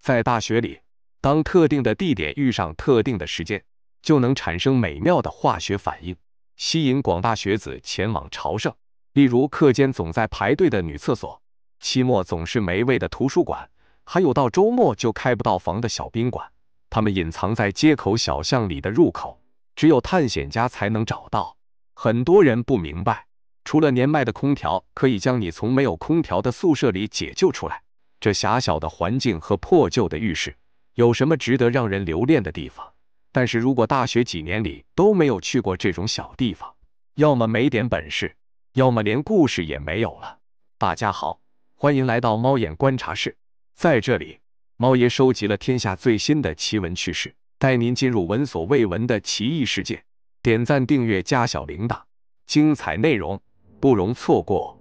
在大学里，当特定的地点遇上特定的时间，就能产生美妙的化学反应，吸引广大学子前往朝圣。例如，课间总在排队的女厕所，期末总是没位的图书馆，还有到周末就开不到房的小宾馆。他们隐藏在街口小巷里的入口，只有探险家才能找到。很多人不明白，除了年迈的空调可以将你从没有空调的宿舍里解救出来，这狭小的环境和破旧的浴室有什么值得让人留恋的地方？但是如果大学几年里都没有去过这种小地方，要么没点本事，要么连故事也没有了。大家好，欢迎来到猫眼观察室，在这里，猫爷收集了天下最新的奇闻趣事，带您进入闻所未闻的奇异世界。点赞、订阅加小铃铛，精彩内容不容错过。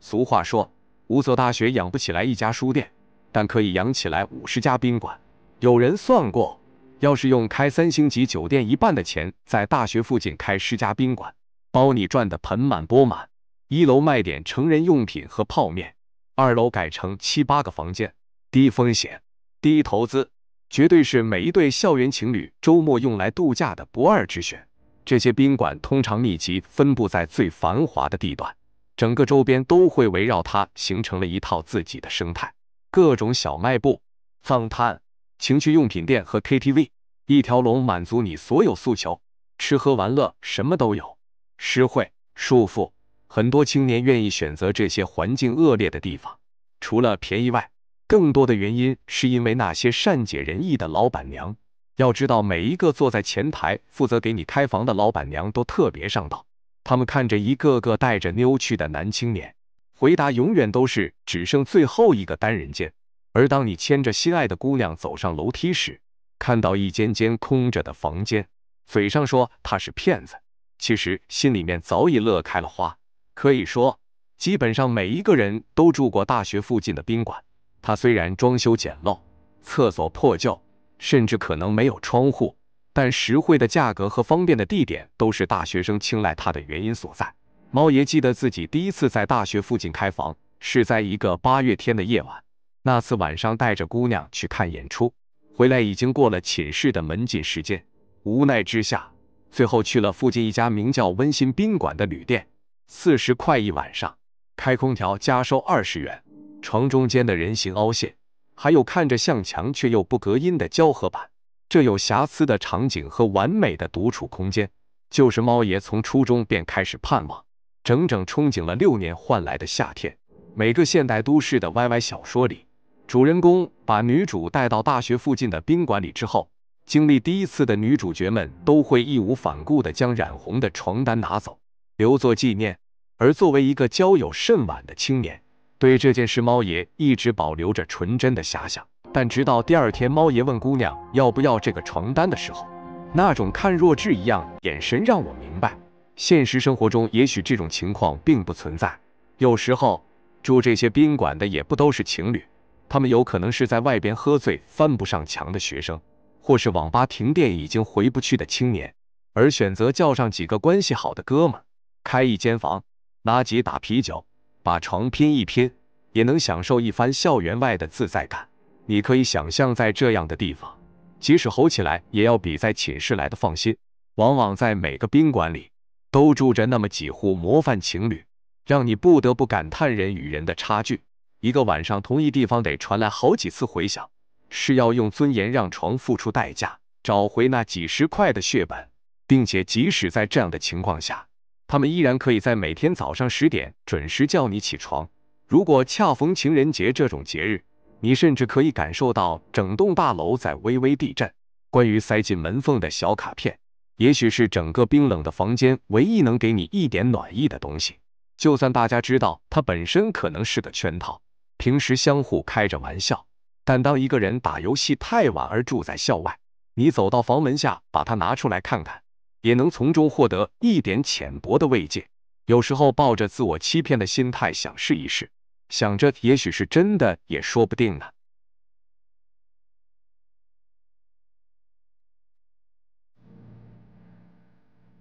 俗话说，五所大学养不起来一家书店，但可以养起来五十家宾馆。有人算过，要是用开三星级酒店一半的钱，在大学附近开十家宾馆，包你赚的盆满钵满。一楼卖点成人用品和泡面，二楼改成七八个房间，低风险。低投资，绝对是每一对校园情侣周末用来度假的不二之选。这些宾馆通常密集分布在最繁华的地段，整个周边都会围绕它形成了一套自己的生态，各种小卖部、饭摊、情趣用品店和 KTV，一条龙满足你所有诉求，吃喝玩乐什么都有，实惠舒服。很多青年愿意选择这些环境恶劣的地方，除了便宜外。更多的原因是因为那些善解人意的老板娘。要知道，每一个坐在前台负责给你开房的老板娘都特别上道。他们看着一个个带着妞去的男青年，回答永远都是只剩最后一个单人间。而当你牵着心爱的姑娘走上楼梯时，看到一间间空着的房间，嘴上说他是骗子，其实心里面早已乐开了花。可以说，基本上每一个人都住过大学附近的宾馆。它虽然装修简陋，厕所破旧，甚至可能没有窗户，但实惠的价格和方便的地点都是大学生青睐它的原因所在。猫爷记得自己第一次在大学附近开房是在一个八月天的夜晚，那次晚上带着姑娘去看演出，回来已经过了寝室的门禁时间，无奈之下，最后去了附近一家名叫“温馨宾馆”的旅店，四十块一晚上，开空调加收二十元。床中间的人形凹陷，还有看着像墙却又不隔音的胶合板，这有瑕疵的场景和完美的独处空间，就是猫爷从初中便开始盼望，整整憧憬了六年换来的夏天。每个现代都市的 YY 小说里，主人公把女主带到大学附近的宾馆里之后，经历第一次的女主角们都会义无反顾地将染红的床单拿走，留作纪念。而作为一个交友甚晚的青年。对这件事，猫爷一直保留着纯真的遐想。但直到第二天，猫爷问姑娘要不要这个床单的时候，那种看弱智一样眼神让我明白，现实生活中也许这种情况并不存在。有时候住这些宾馆的也不都是情侣，他们有可能是在外边喝醉翻不上墙的学生，或是网吧停电已经回不去的青年，而选择叫上几个关系好的哥们开一间房，拿几打啤酒。把床拼一拼，也能享受一番校园外的自在感。你可以想象，在这样的地方，即使吼起来，也要比在寝室来的放心。往往在每个宾馆里，都住着那么几户模范情侣，让你不得不感叹人与人的差距。一个晚上，同一地方得传来好几次回响，是要用尊严让床付出代价，找回那几十块的血本，并且即使在这样的情况下。他们依然可以在每天早上十点准时叫你起床。如果恰逢情人节这种节日，你甚至可以感受到整栋大楼在微微地震。关于塞进门缝的小卡片，也许是整个冰冷的房间唯一能给你一点暖意的东西。就算大家知道它本身可能是个圈套，平时相互开着玩笑，但当一个人打游戏太晚而住在校外，你走到房门下把它拿出来看看。也能从中获得一点浅薄的慰藉。有时候抱着自我欺骗的心态想试一试，想着也许是真的，也说不定呢。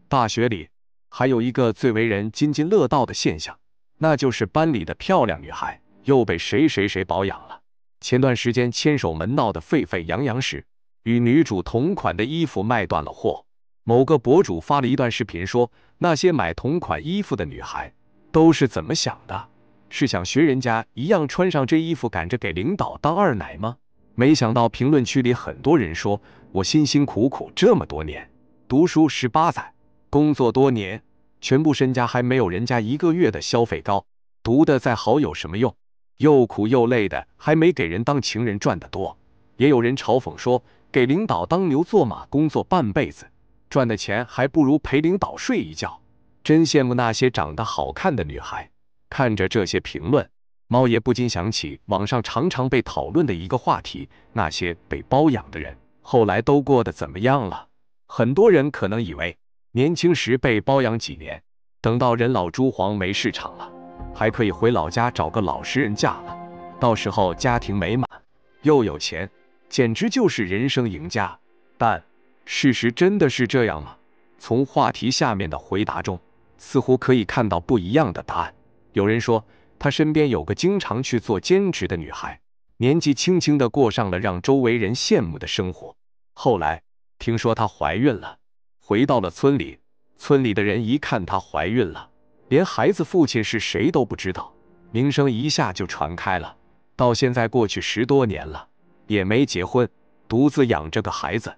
大学里还有一个最为人津津乐道的现象，那就是班里的漂亮女孩又被谁谁谁保养了。前段时间牵手门闹得沸沸扬扬时，与女主同款的衣服卖断了货。某个博主发了一段视频，说那些买同款衣服的女孩都是怎么想的？是想学人家一样穿上这衣服，赶着给领导当二奶吗？没想到评论区里很多人说：“我辛辛苦苦这么多年，读书十八载，工作多年，全部身家还没有人家一个月的消费高。读的再好有什么用？又苦又累的，还没给人当情人赚的多。”也有人嘲讽说：“给领导当牛做马，工作半辈子。”赚的钱还不如陪领导睡一觉，真羡慕那些长得好看的女孩。看着这些评论，猫爷不禁想起网上常常被讨论的一个话题：那些被包养的人后来都过得怎么样了？很多人可能以为，年轻时被包养几年，等到人老珠黄没市场了，还可以回老家找个老实人嫁了，到时候家庭美满，又有钱，简直就是人生赢家。但事实真的是这样吗？从话题下面的回答中，似乎可以看到不一样的答案。有人说，他身边有个经常去做兼职的女孩，年纪轻轻的过上了让周围人羡慕的生活。后来听说她怀孕了，回到了村里。村里的人一看她怀孕了，连孩子父亲是谁都不知道，名声一下就传开了。到现在过去十多年了，也没结婚，独自养着个孩子。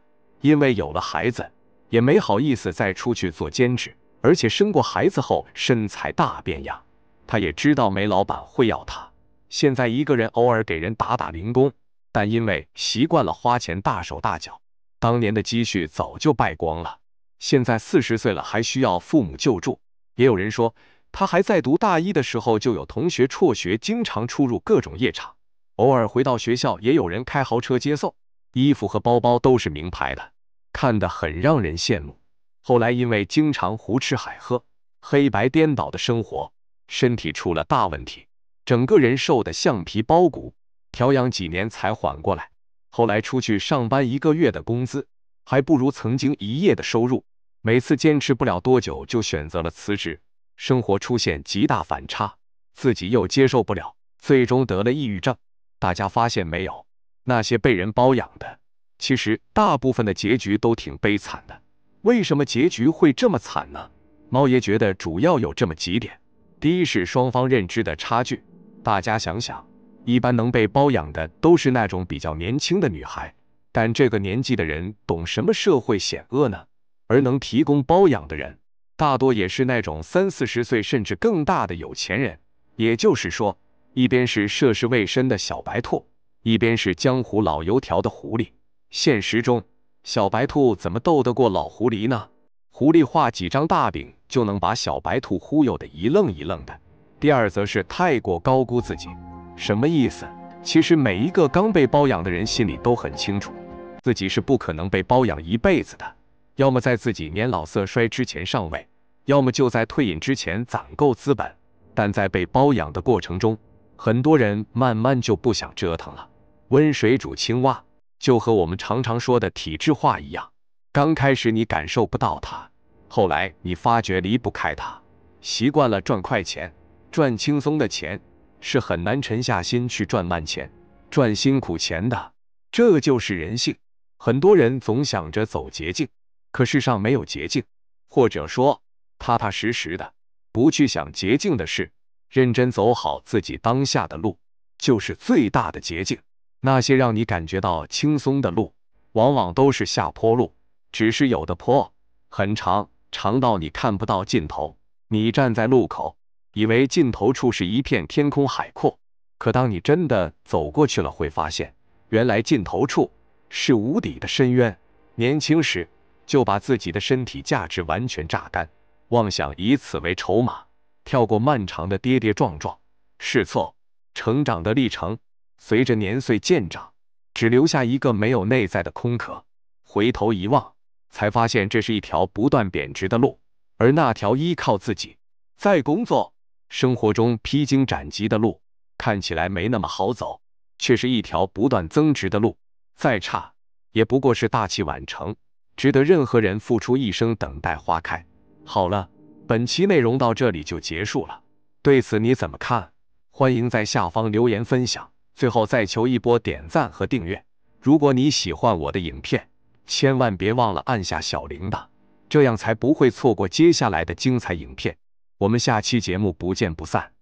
因为有了孩子，也没好意思再出去做兼职，而且生过孩子后身材大变样。他也知道梅老板会要他，现在一个人偶尔给人打打零工，但因为习惯了花钱大手大脚，当年的积蓄早就败光了。现在四十岁了，还需要父母救助。也有人说，他还在读大一的时候就有同学辍学，经常出入各种夜场，偶尔回到学校也有人开豪车接送，衣服和包包都是名牌的。看得很让人羡慕。后来因为经常胡吃海喝、黑白颠倒的生活，身体出了大问题，整个人瘦的像皮包骨。调养几年才缓过来。后来出去上班，一个月的工资还不如曾经一夜的收入。每次坚持不了多久就选择了辞职，生活出现极大反差，自己又接受不了，最终得了抑郁症。大家发现没有？那些被人包养的。其实大部分的结局都挺悲惨的，为什么结局会这么惨呢？猫爷觉得主要有这么几点：第一是双方认知的差距。大家想想，一般能被包养的都是那种比较年轻的女孩，但这个年纪的人懂什么社会险恶呢？而能提供包养的人，大多也是那种三四十岁甚至更大的有钱人。也就是说，一边是涉世未深的小白兔，一边是江湖老油条的狐狸。现实中，小白兔怎么斗得过老狐狸呢？狐狸画几张大饼就能把小白兔忽悠得一愣一愣的。第二则是太过高估自己，什么意思？其实每一个刚被包养的人心里都很清楚，自己是不可能被包养一辈子的，要么在自己年老色衰之前上位，要么就在退隐之前攒够资本。但在被包养的过程中，很多人慢慢就不想折腾了，温水煮青蛙。就和我们常常说的体制化一样，刚开始你感受不到它，后来你发觉离不开它。习惯了赚快钱、赚轻松的钱，是很难沉下心去赚慢钱、赚辛苦钱的。这就是人性。很多人总想着走捷径，可世上没有捷径，或者说，踏踏实实的，不去想捷径的事，认真走好自己当下的路，就是最大的捷径。那些让你感觉到轻松的路，往往都是下坡路，只是有的坡很长，长到你看不到尽头。你站在路口，以为尽头处是一片天空海阔，可当你真的走过去了，会发现原来尽头处是无底的深渊。年轻时就把自己的身体价值完全榨干，妄想以此为筹码，跳过漫长的跌跌撞撞、试错、成长的历程。随着年岁渐长，只留下一个没有内在的空壳。回头一望，才发现这是一条不断贬值的路，而那条依靠自己、在工作、生活中披荆斩棘的路，看起来没那么好走，却是一条不断增值的路。再差也不过是大器晚成，值得任何人付出一生等待花开。好了，本期内容到这里就结束了。对此你怎么看？欢迎在下方留言分享。最后再求一波点赞和订阅。如果你喜欢我的影片，千万别忘了按下小铃铛，这样才不会错过接下来的精彩影片。我们下期节目不见不散。